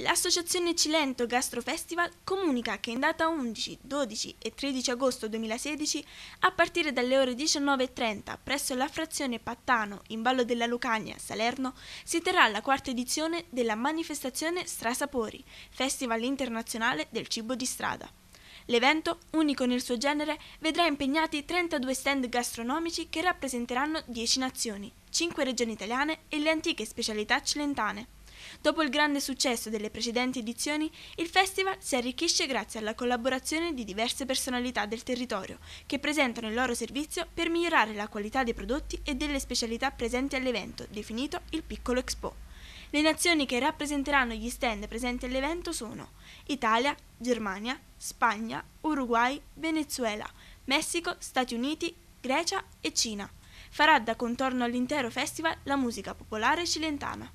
L'associazione Cilento Gastro Festival comunica che in data 11, 12 e 13 agosto 2016, a partire dalle ore 19.30 presso la frazione Pattano, in Vallo della Lucania, Salerno, si terrà la quarta edizione della manifestazione Strasapori, Festival internazionale del cibo di strada. L'evento, unico nel suo genere, vedrà impegnati 32 stand gastronomici che rappresenteranno 10 nazioni, 5 regioni italiane e le antiche specialità cilentane. Dopo il grande successo delle precedenti edizioni, il festival si arricchisce grazie alla collaborazione di diverse personalità del territorio che presentano il loro servizio per migliorare la qualità dei prodotti e delle specialità presenti all'evento, definito il Piccolo Expo. Le nazioni che rappresenteranno gli stand presenti all'evento sono Italia, Germania, Spagna, Uruguay, Venezuela, Messico, Stati Uniti, Grecia e Cina. Farà da contorno all'intero festival la musica popolare cilentana.